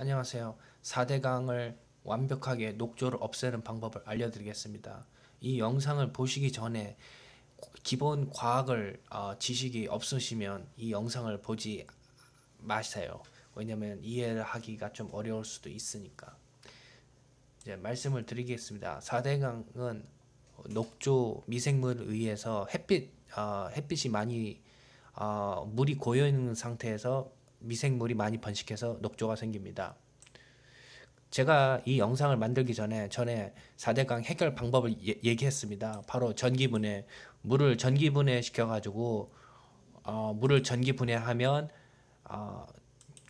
안녕하세요. 4대강을 완벽하게 녹조를 없애는 방법을 알려드리겠습니다. 이 영상을 보시기 전에 기본 과학을 어, 지식이 없으시면 이 영상을 보지 마세요. 왜냐면 하 이해를 하기가 좀 어려울 수도 있으니까. 이제 말씀을 드리겠습니다. 4대강은 녹조 미생물에 의해서 햇빛 어, 햇빛이 많이 어, 물이 고여 있는 상태에서 미생물이 많이 번식해서 녹조가 생깁니다. 제가 이 영상을 만들기 전에 전에 4대강 해결 방법을 예, 얘기했습니다. 바로 전기분해 물을 전기분해 시켜가지고 어, 물을 전기분해하면 어,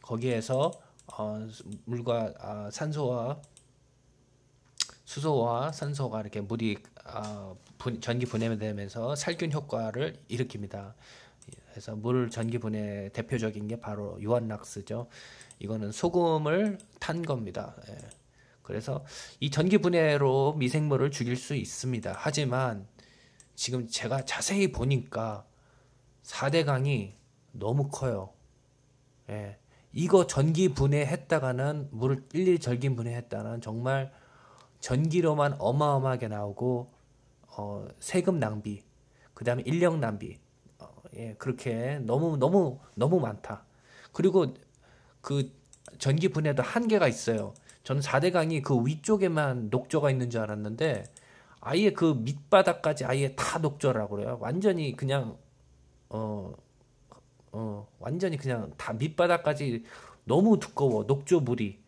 거기에서 어, 물과 어, 산소와 수소와 산소가 이렇게 물이 어, 분, 전기 분해되면서 살균 효과를 일으킵니다. 그래서 물 전기분해 대표적인 게 바로 유한락스죠. 이거는 소금을 탄 겁니다. 예. 그래서 이 전기분해로 미생물을 죽일 수 있습니다. 하지만 지금 제가 자세히 보니까 4대강이 너무 커요. 예. 이거 전기 분해했다가는 물을 일일 절기 분해했다는 정말 전기로만 어마어마하게 나오고 어, 세금 낭비, 그 다음에 인력 낭비, 예, 그렇게 너무 너무 너무 많다. 그리고 그 전기 분해도 한계가 있어요. 저는 4대강이 그 위쪽에만 녹조가 있는 줄 알았는데 아예 그 밑바닥까지 아예 다 녹조라고 그래요. 완전히 그냥 어, 어 완전히 그냥 다 밑바닥까지 너무 두꺼워 녹조 물이.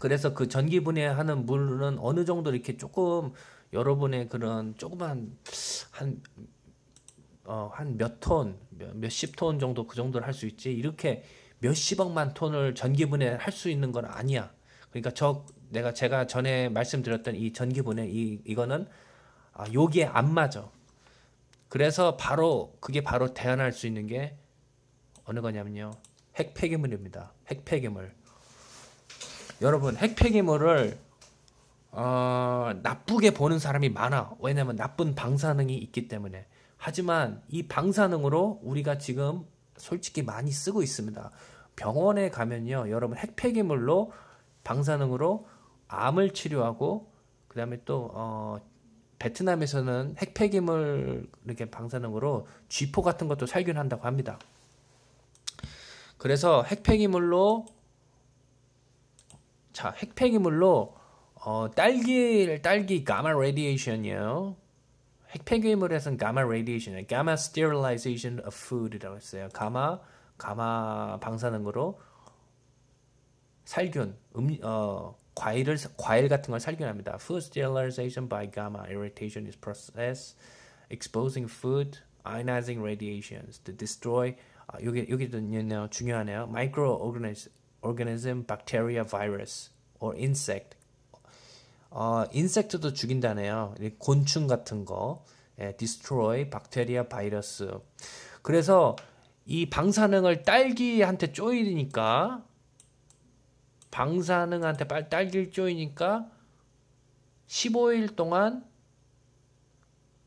그래서 그 전기 분해하는 물은 어느 정도 이렇게 조금 여러분의 그런 조그만 한 어, 한 몇 톤, 몇십 톤 정도 그 정도를 할 수 있지 이렇게 몇십억만 톤을 전기분해 할 수 있는 건 아니야. 그러니까 저 내가 제가 전에 말씀드렸던 이 전기분해 이 이거는 아, 여기에 안 맞아. 그래서 바로 그게 바로 대안할 수 있는 게 어느 거냐면요. 핵 폐기물입니다. 핵 폐기물. 여러분 핵 폐기물을 어, 나쁘게 보는 사람이 많아. 왜냐면 나쁜 방사능이 있기 때문에. 하지만 이 방사능으로 우리가 지금 솔직히 많이 쓰고 있습니다. 병원에 가면요, 여러분 핵폐기물로 방사능으로 암을 치료하고 그다음에 또 어, 베트남에서는 핵폐기물 이렇게 방사능으로 쥐포 같은 것도 살균한다고 합니다. 그래서 핵폐기물로 자 핵폐기물로 어, 딸기를 딸기 가마 레디에이션이요. 에 핵폐기물을 해서 가마 레디에이션, 가마 스테릴라이제이션 of food라고 이 했어요. 가마 가마 방사능으로 살균, 음, 어, 과일을 과일 같은 걸 살균합니다. Food sterilization by gamma irritation is process exposing food ionizing radiations to destroy 아, 여기 여기도 중요하네요. m i c r o organism, bacteria, virus or insect 어, 인섹트도 죽인다네요. 곤충 같은 거, 예, destroy, 박테리아, 바이러스. 그래서 이 방사능을 딸기한테 쪼이니까 방사능한테 딸기를 쪼이니까 15일 동안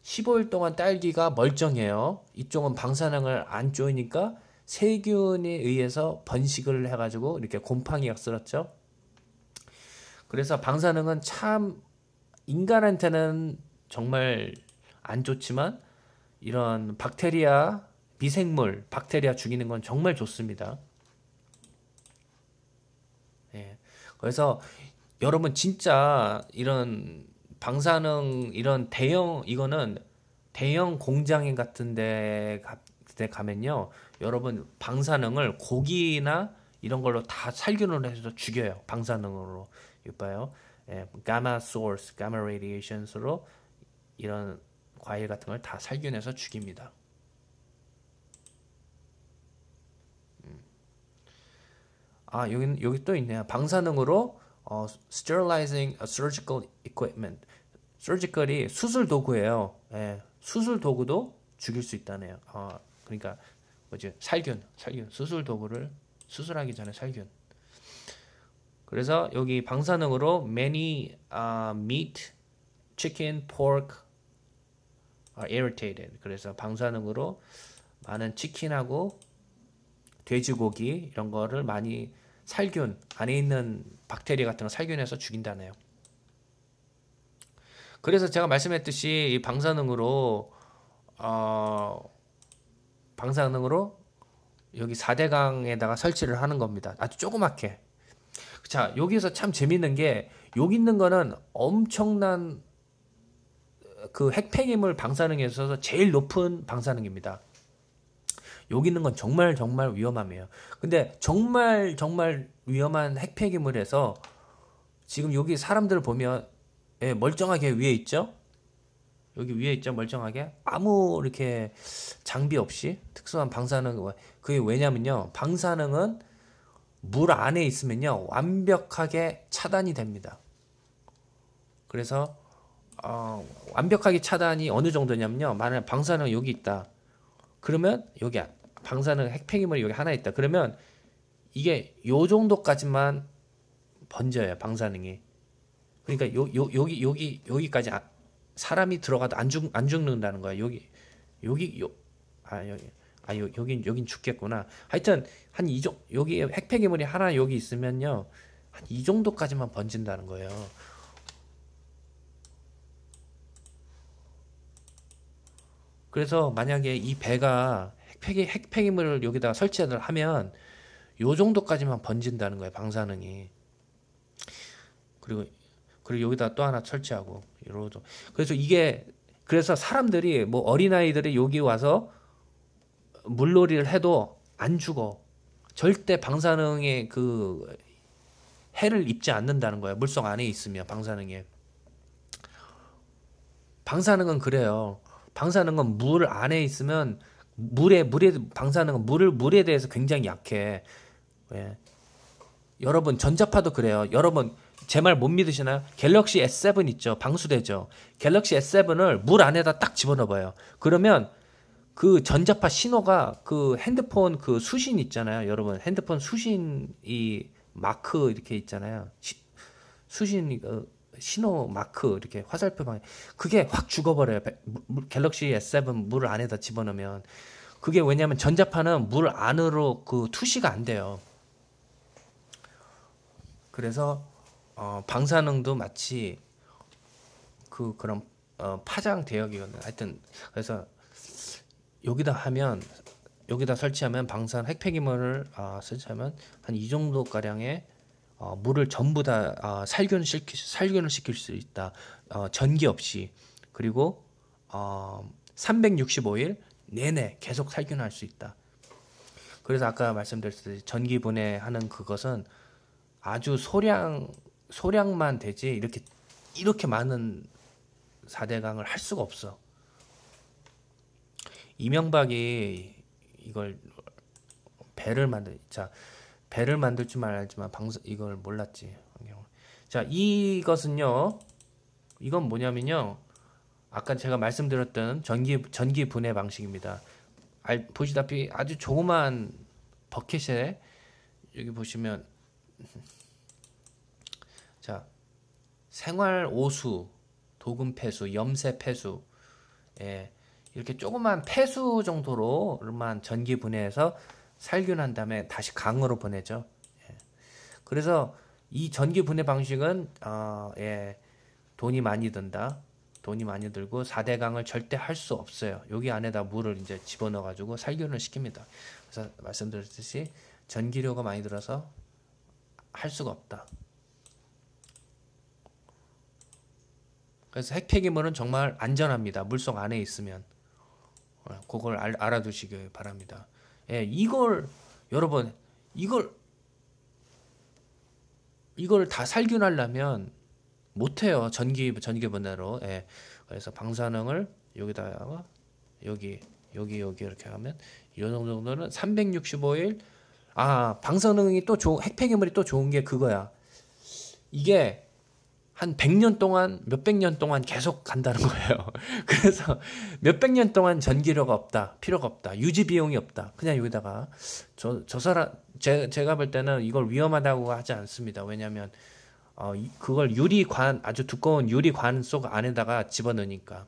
15일 동안 딸기가 멀쩡해요. 이쪽은 방사능을 안 쪼이니까 세균에 의해서 번식을 해가지고 이렇게 곰팡이가 쓰렀죠 그래서 방사능은 참 인간한테는 정말 안 좋지만 이런 박테리아 미생물 박테리아 죽이는 건 정말 좋습니다. 예. 그래서 여러분 진짜 이런 방사능 이런 대형 이거는 대형 공장인 같은데 때 가면요 여러분 방사능을 고기나 이런 걸로 다 살균을 해서 죽여요 방사능으로 이봐요 예, 가마 소스, 가마 레디에이션으로 이런 과일 같은 걸 다 살균해서 죽입니다. 음. 아 여기 여기 또 있네요. 방사능으로 어, sterilizing s u r g 이 수술 도구예요. 예, 수술 도구도 죽일 수 있다네요. 아, 그러니까 뭐지 살균, 살균 수술 도구를 수술하기 전에 살균. 그래서 여기 방사능으로 many uh, meat, chicken, pork are irritated. 그래서 방사능으로 많은 치킨하고 돼지고기 이런 거를 많이 살균 안에 있는 박테리아 같은 걸 살균해서 죽인다네요. 그래서 제가 말씀했듯이 이 방사능으로 어 방사능으로 여기 4대강에다가 설치를 하는 겁니다. 아주 조그맣게 자, 여기서 참 재밌는 게, 여기 있는 거는 엄청난 어, 그 핵폐기물 방사능에 있어서 제일 높은 방사능입니다. 여기 있는 건 정말 정말 위험함이에요. 근데 정말 정말 위험한 핵폐기물에서 지금 여기 사람들 을 보면 예, 멀쩡하게 위에 있죠? 여기 위에 있죠? 멀쩡하게 아무 이렇게 장비 없이 특수한 방사능 그게 왜냐면요. 방사능은 물 안에 있으면요 완벽하게 차단이 됩니다. 그래서 어, 완벽하게 차단이 어느 정도냐면요 만약 방사능 여기 있다 그러면 여기 방사능 핵폐기물이 여기 하나 있다 그러면 이게 요 정도까지만 번져요 방사능이 그러니까 요, 요 여기 여기 여기까지 아, 사람이 들어가도 안, 죽, 안 죽는다는 거야 여기 여기 요 아 여기 아 요, 여긴 여긴 죽겠구나. 하여튼 한이정 여기 핵폐 기물이 하나 여기 있으면요 한 이 정도까지만 번진다는 거예요. 그래서 만약에 이 배가 핵폐기 핵폐기물을 여기다가 설치를 하면 요 정도까지만 번진다는 거예요 방사능이. 그리고 그리고 여기다 또 하나 설치하고 이러죠. 그래서 이게 그래서 사람들이 뭐 어린아이들이 여기 와서 물놀이를 해도 안 죽어. 절대 방사능에그 해를 입지 않는다는 거예요. 물속 안에 있으면 방사능에. 방사능은 그래요. 방사능은 물 안에 있으면 물에 물에 방사능은 물을 물에 대해서 굉장히 약해. 예. 여러분 전자파도 그래요. 여러분 제 말 못 믿으시나요? 갤럭시 S7 있죠. 방수되죠. 갤럭시 S7을 물 안에다 딱 집어넣어봐요. 그러면 그 전자파 신호가 그 핸드폰 그 수신 있잖아요. 여러분 핸드폰 수신 이 마크 이렇게 있잖아요. 시, 수신 이 어, 신호 마크 이렇게 화살표 방에 그게 확 죽어버려요. 갤럭시 S7 물 안에다 집어넣으면 그게 왜냐하면 전자파는 물 안으로 그 투시가 안 돼요. 그래서 어, 방사능도 마치 그 그런 어, 파장 대역이거든요. 하여튼 그래서 여기다 하면 여기다 설치하면 방사능 핵폐기물을 아, 설치하면 한 이 정도 가량의 어, 물을 전부 다 아, 살균을 시킬 살균을 시킬 수 있다. 어, 전기 없이 그리고 어, 365일 내내 계속 살균할 수 있다. 그래서 아까 말씀드렸듯이 전기 분해하는 그것은 아주 소량 소량만 되지 이렇게 이렇게 많은 4대강을 할 수가 없어. 이명박이 이걸 배를 만들 자 배를 만들 줄만 알지만 방송 이걸 몰랐지. 자 이것은요 이건 뭐냐면요 아까 제가 말씀드렸던 전기 전기 분해 방식입니다. 알, 보시다시피 아주 조그만 버킷에 여기 보시면 자 생활 오수 도금 폐수 염세 폐수 예 이렇게 조그만 폐수 정도로만 전기 분해해서 살균한 다음에 다시 강으로 보내죠. 예. 그래서 이 전기 분해 방식은 어, 예, 돈이 많이 든다. 돈이 많이 들고 4대 강을 절대 할 수 없어요. 여기 안에다 물을 이제 집어넣어 가지고 살균을 시킵니다. 그래서 말씀드렸듯이 전기료가 많이 들어서 할 수가 없다. 그래서 핵폐기물은 정말 안전합니다. 물속 안에 있으면. 어, 그걸 알, 아두시길 바랍니다. 예, 이걸 여러분 이걸 이걸 다 살균하려면 못해요 전기 전기 분해로. 예, 그래서 방사능을 여기다가 여기 여기 여기 이렇게 하면 이 정도는 365일 아 방사능이 또좋 핵폐기물이 또 좋은 게 그거야. 이게 한 100년 동안 몇백 년 동안 계속 간다는 거예요. 그래서 몇백 년 동안 전기료가 없다. 필요가 없다. 유지 비용이 없다. 그냥 여기다가 저저 사람 제, 제가 볼 때는 이걸 위험하다고 하지 않습니다. 왜냐면 어, 그걸 유리관 아주 두꺼운 유리관 속 안에다가 집어넣으니까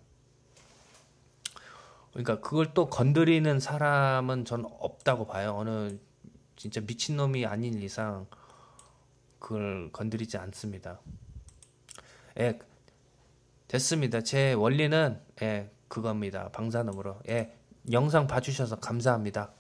그러니까 그걸 또 건드리는 사람은 전 없다고 봐요 어느 진짜 미친놈이 아닌 이상 그걸 건드리지 않습니다 예, 됐습니다. 제 원리는 예, 그겁니다. 방사능으로. 예, 영상 봐주셔서 감사합니다.